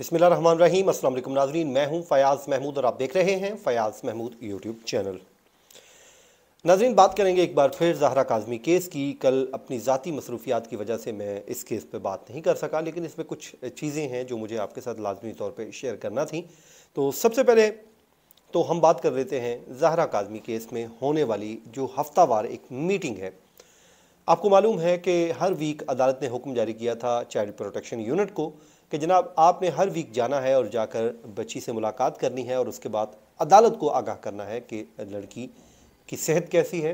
रहमान रहीम अस्सलाम वालेकुम नाजरीन मैं हूं फयाज़ महमूद और आप देख रहे हैं फयाज़ महमूद यूट्यूब चैनल नाजरीन बात करेंगे एक बार फिर जहरा काजमी केस की कल अपनी ज़ाती मसरूफियात की वजह से मैं इस केस पर बात नहीं कर सका लेकिन इसमें कुछ चीज़ें हैं जो मुझे आपके साथ लाजमी तौर पर शेयर करना थी तो सबसे पहले तो हम बात कर लेते हैं जहरा काजमी केस में होने वाली जो हफ्तावार एक मीटिंग है आपको मालूम है कि हर वीक अदालत ने हुक्म जारी किया था चाइल्ड प्रोटेक्शन यूनिट को कि जनाब आपने हर वीक जाना है और जाकर बच्ची से मुलाकात करनी है और उसके बाद अदालत को आगाह करना है कि लड़की की सेहत कैसी है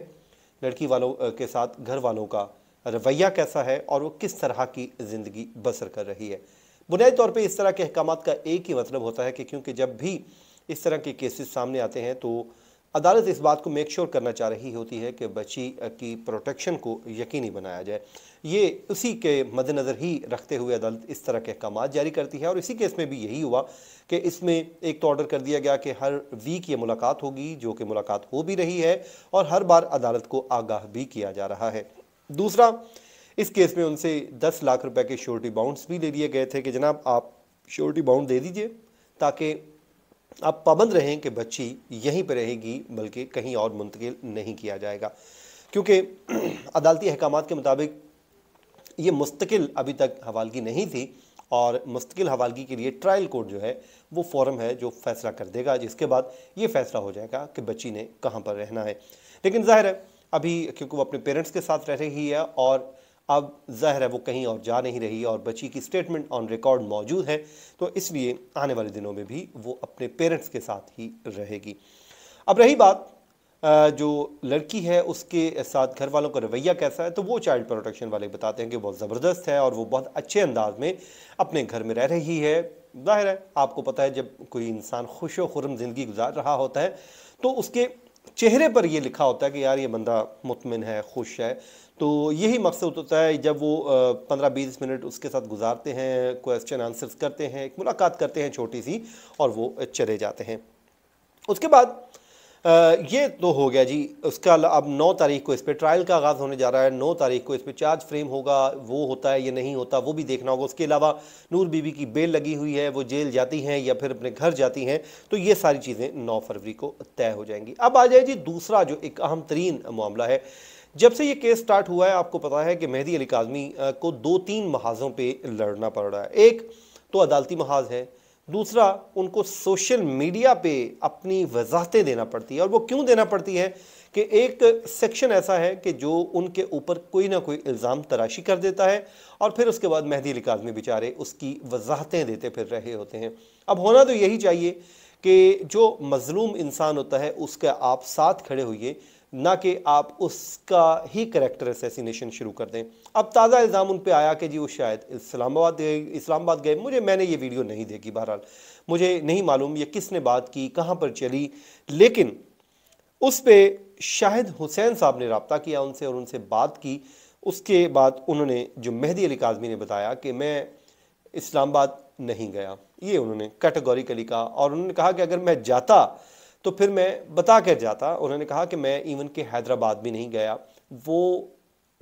लड़की वालों के साथ घर वालों का रवैया कैसा है और वो किस तरह की ज़िंदगी बसर कर रही है बुनियादी तौर पर इस तरह के अहकाम का एक ही मतलब होता है कि क्योंकि जब भी इस तरह के केसेस सामने आते हैं तो अदालत इस बात को मेक श्योर करना चाह रही होती है कि बच्ची की प्रोटेक्शन को यकीनी बनाया जाए ये उसी के मद्देनज़र ही रखते हुए अदालत इस तरह के अहकाम जारी करती है और इसी केस में भी यही हुआ कि इसमें एक तो ऑर्डर कर दिया गया कि हर वीक ये मुलाकात होगी जो कि मुलाकात हो भी रही है और हर बार अदालत को आगाह भी किया जा रहा है दूसरा इस केस में उनसे दस लाख रुपए के श्योरिटी बाउंड भी ले लिए गए थे कि जनाब आप श्योरिटी बाउंड दे दीजिए ताकि आप पाबंद रहें कि बच्ची यहीं पर रहेगी बल्कि कहीं और मुंतकिल नहीं किया जाएगा क्योंकि अदालती अहकाम के मुताबिक ये मुस्तकिल अभी तक हवालगी नहीं थी और मुस्तकिल हवालगी के लिए ट्रायल कोर्ट जो है वो फॉरम है जो फैसला कर देगा जिसके बाद ये फैसला हो जाएगा कि बच्ची ने कहाँ पर रहना है लेकिन जाहिर है अभी क्योंकि वो अपने पेरेंट्स के साथ रह रही है और अब ज़ाहिर है वो कहीं और जा नहीं रही और बच्ची की स्टेटमेंट ऑन रिकॉर्ड मौजूद है तो इसलिए आने वाले दिनों में भी वो अपने पेरेंट्स के साथ ही रहेगी अब रही बात जो लड़की है उसके साथ घर वालों का रवैया कैसा है तो वो चाइल्ड प्रोटेक्शन वाले बताते हैं कि बहुत ज़बरदस्त है और वो बहुत अच्छे अंदाज में अपने घर में रह रही है ज़ाहिर है आपको पता है जब कोई इंसान खुश व खुरम ज़िंदगी गुजार रहा होता है तो उसके चेहरे पर ये लिखा होता है कि यार ये बंदा मुतमिन है खुश है तो यही मकसद होता है जब वो पंद्रह बीस मिनट उसके साथ गुजारते हैं क्वेश्चन आंसर्स करते हैं मुलाकात करते हैं छोटी सी और वो चले जाते हैं उसके बाद ये तो हो गया जी उसका अब नौ तारीख को इस पर ट्रायल का आगाज़ होने जा रहा है नौ तारीख को इस पर चार्ज फ्रेम होगा वो होता है या नहीं होता वो भी देखना होगा उसके अलावा नूर बीबी की बेल लगी हुई है वो जेल जाती हैं या फिर अपने घर जाती हैं तो ये सारी चीज़ें नौ फरवरी को तय हो जाएंगी अब आ जाए जी दूसरा जो एक अहम तरीन मामला है जब से ये केस स्टार्ट हुआ है आपको पता है कि मेहदी अली काजमी को दो तीन महाजों पर लड़ना पड़ रहा है एक तो अदालती महाज है दूसरा उनको सोशल मीडिया पे अपनी वजाहतें देना पड़ती है और वो क्यों देना पड़ती है कि एक सेक्शन ऐसा है कि जो उनके ऊपर कोई ना कोई इल्ज़ाम तराशी कर देता है और फिर उसके बाद मेहदी लिकाज में बेचारे उसकी वजाहतें देते फिर रहे होते हैं अब होना तो यही चाहिए कि जो मज़लूम इंसान होता है उसके आप साथ खड़े हुई ना कि आप उसका ही करेक्टर असैसिनेशन शुरू कर दें अब ताज़ा इल्ज़ाम उन पर आया कि जी वो शायद इस्लामाबाद गए इस्लामाबाद गए मुझे मैंने ये वीडियो नहीं देखी बहरहाल मुझे नहीं मालूम ये किसने बात की कहाँ पर चली लेकिन उस पर शाहिद हुसैन साहब ने रबता किया उनसे और उनसे बात की उसके बाद उन्होंने जो मेहदी अली काजमी ने बताया कि मैं इस्लामाबाद नहीं गया ये उन्होंने कैटेगोरिकली कहा और उन्होंने कहा कि अगर मैं जाता तो फिर मैं बता कर जाता उन्होंने कहा कि मैं इवन के हैदराबाद भी नहीं गया वो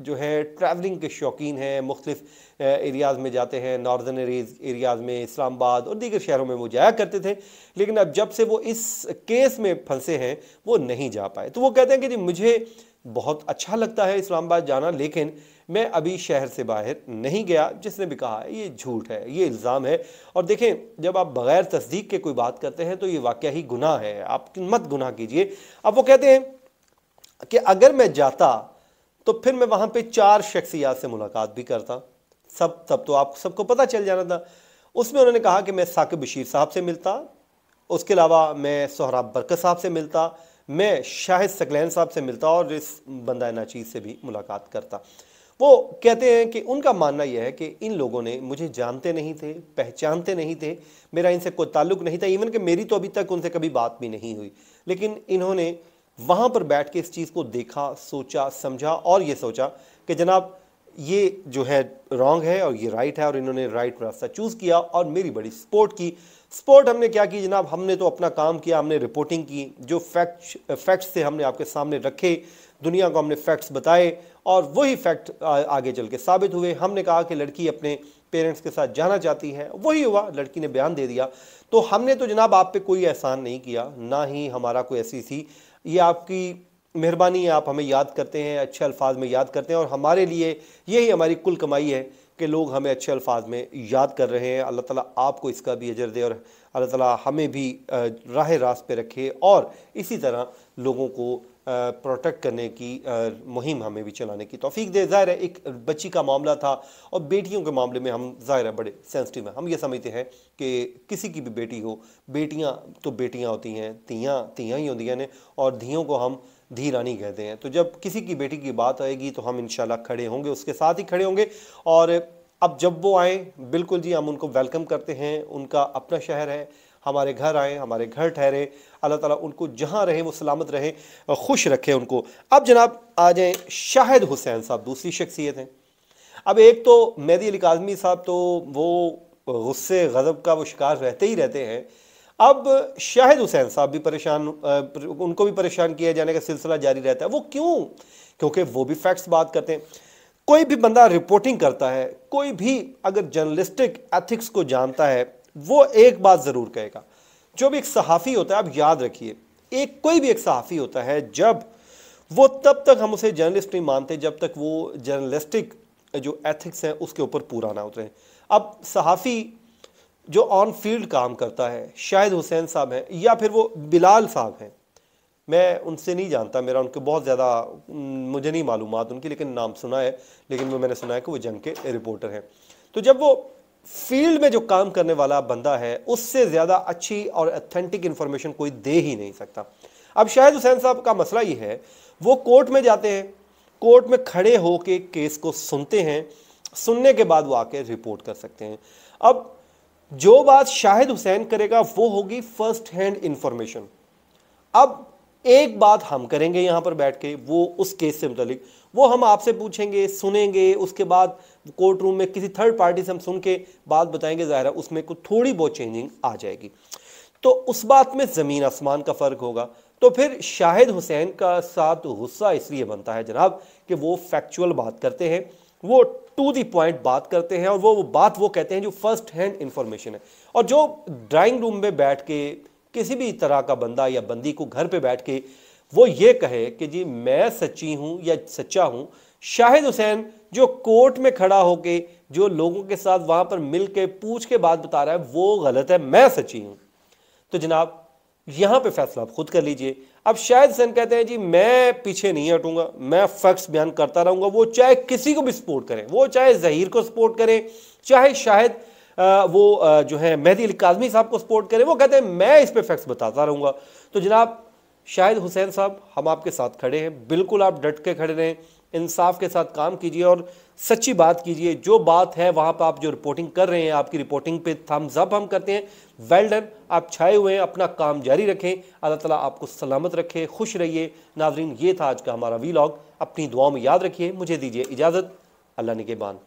जो है ट्रैवलिंग के शौकीन हैं मुख्तफ एरियाज़ में जाते हैं नॉर्दर्न एरियाज़ में इस्लामाबाद और दीगर शहरों में वो जाया करते थे लेकिन अब जब से वो इस केस में फंसे हैं वो नहीं जा पाए तो वो कहते हैं कि जी मुझे बहुत अच्छा लगता है इस्लामाबाद जाना लेकिन मैं अभी शहर से बाहर नहीं गया जिसने भी कहा ये झूठ है ये इल्ज़ाम है और देखें जब आप बग़ैर तस्दीक के कोई बात करते हैं तो ये वाक़ ही गुनाह है आप मत गुनाह कीजिए अब वो कहते हैं कि अगर मैं जाता तो फिर मैं वहाँ पर चार शख्सियात से मुलाकात भी करता सब तब तो आप सबको पता चल जाना था उसमें उन्होंने कहा कि मैं साकिब बशीर साहब से मिलता उसके अलावा मैं सोहराब बरकत साहब से मिलता मैं शाहिद सकलैन साहब से मिलता और इस बंदा नाचीज से भी मुलाकात करता वो कहते हैं कि उनका मानना यह है कि इन लोगों ने मुझे जानते नहीं थे पहचानते नहीं थे मेरा इनसे कोई ताल्लुक नहीं था इवन कि मेरी तो अभी तक उनसे कभी बात भी नहीं हुई लेकिन इन्होंने वहाँ पर बैठ के इस चीज़ को देखा सोचा समझा और ये सोचा कि जनाब ये जो है रॉन्ग है और ये राइट है और इन्होंने राइट रास्ता चूज़ किया और मेरी बड़ी सपोर्ट की सपोर्ट हमने क्या की जनाब हमने तो अपना काम किया हमने रिपोर्टिंग की जो फैक्ट फैक्ट्स थे हमने आपके सामने रखे दुनिया को हमने फैक्ट्स बताए और वही फैक्ट आगे चल के साबित हुए हमने कहा कि लड़की अपने पेरेंट्स के साथ जाना चाहती है वही हुआ लड़की ने बयान दे दिया तो हमने तो जनाब आप पे कोई एहसान नहीं किया ना ही हमारा कोई ऐसी थी ये आपकी मेहरबानी है आप हमें याद करते हैं अच्छे अल्फाज में याद करते हैं और हमारे लिए यही हमारी कुल कमाई है कि लोग हमें अच्छे अल्फाज में याद कर रहे हैं अल्लाह ताला आपको इसका भी अजर दे और अल्लाह ताला हमें भी राह रास्त पे रखे और इसी तरह लोगों को प्रोटेक्ट करने की मुहिम हमें भी चलाने की तोफीक दे ज़ाहिर है एक बच्ची का मामला था और बेटियों के मामले में हम ज़ाहिर है बड़े सेंसिटिव हैं हम ये समझते हैं कि किसी की भी बेटी हो बेटियाँ तो बेटियाँ होती हैं तियाँ तियाँ ही होती हैं और धियों को हम धी रानी कहते हैं तो जब किसी की बेटी की बात आएगी तो हम इंशाल्लाह खड़े होंगे उसके साथ ही खड़े होंगे और अब जब वो आए बिल्कुल जी हम उनको वेलकम करते हैं उनका अपना शहर है हमारे घर आएँ हमारे घर ठहरे अल्लाह ताला उनको जहाँ रहें वो सलामत रहें खुश रखें उनको अब जनाब आ जाएँ शाहिद हुसैन साहब दूसरी शख्सियत हैं अब एक तो मेहदी अली काजमी साहब तो वो गुस्से गज़ब का वो शिकार रहते ही रहते हैं अब शाहिद हुसैन साहब भी परेशान उनको भी परेशान किया जाने का सिलसिला जारी रहता है वो क्यों क्योंकि वो भी फैक्ट्स बात करते हैं कोई भी बंदा रिपोर्टिंग करता है कोई भी अगर जर्नलिस्टिक एथिक्स को जानता है वो एक बात ज़रूर कहेगा जो भी एक सहाफ़ी होता है आप याद रखिए एक कोई भी एक सहाफ़ी होता है जब वो तब तक हम उसे जर्नलिस्ट नहीं मानते जब तक वो जर्नलिस्टिक जो एथिक्स हैं उसके ऊपर पूरा ना उतरे अब सहाफ़ी जो ऑन फील्ड काम करता है शायद हुसैन साहब हैं या फिर वो बिलाल साहब हैं मैं उनसे नहीं जानता मेरा उनके बहुत ज़्यादा मुझे नहीं मालूम उनकी लेकिन नाम सुना है लेकिन वो मैंने सुना है कि वो जंग के रिपोर्टर हैं तो जब वो फील्ड में जो काम करने वाला बंदा है उससे ज़्यादा अच्छी और अथेंटिक इंफॉर्मेशन कोई दे ही नहीं सकता अब शाहिद हुसैन साहब का मसला ये है वो कोर्ट में जाते हैं कोर्ट में खड़े होके केस को सुनते हैं सुनने के बाद वो आके रिपोर्ट कर सकते हैं अब जो बात शाहिद हुसैन करेगा वो होगी फर्स्ट हैंड इंफॉर्मेशन अब एक बात हम करेंगे यहाँ पर बैठ के वो उस केस से मुतलिक वो हम आपसे पूछेंगे सुनेंगे उसके बाद कोर्ट रूम में किसी थर्ड पार्टी से हम सुन के बात बताएंगे ज़ाहिर उसमें कुछ थोड़ी बहुत चेंजिंग आ जाएगी तो उस बात में ज़मीन आसमान का फ़र्क होगा तो फिर शाहिद हुसैन का साथ गुस्सा इसलिए बनता है जनाब कि वो फैक्चुअल बात करते हैं वो टू दी पॉइंट बात करते हैं और वो वो बात वो कहते हैं जो फर्स्ट हैंड इंफॉर्मेशन है और जो ड्राइंग रूम में बैठ के किसी भी तरह का बंदा या बंदी को घर पे बैठ के वो ये कहे कि जी मैं सच्ची हूँ या सच्चा हूँ शाहिद हुसैन जो कोर्ट में खड़ा होके जो लोगों के साथ वहाँ पर मिल के पूछ के बात बता रहा है वो गलत है मैं सच्ची हूँ तो जनाब यहाँ पे फैसला आप खुद कर लीजिए अब शायद हुसैन कहते हैं जी मैं पीछे नहीं हटूंगा मैं फैक्ट्स बयान करता रहूंगा वो चाहे किसी को भी सपोर्ट करें वो चाहे जहीर को सपोर्ट करें चाहे शाहिद वो जो है मेहदी अली काजमी साहब को सपोर्ट करें वो कहते हैं मैं इस पर फैक्ट्स बताता रहूँगा तो जनाब शाहिद हुसैन साहब हम आपके साथ खड़े हैं बिल्कुल आप डट के खड़े रहें इंसाफ के साथ काम कीजिए और सच्ची बात कीजिए जो बात है वहाँ पर आप जो रिपोर्टिंग कर रहे हैं आपकी रिपोर्टिंग पे थम्स अप हम करते हैं वेल डन आप छाए हुए हैं अपना काम जारी रखें अल्लाह ताला आपको सलामत रखे खुश रहिए नाजरीन ये था आज का हमारा वीलॉग अपनी दुआओं में याद रखिए मुझे दीजिए इजाज़त अल्लाह ने बान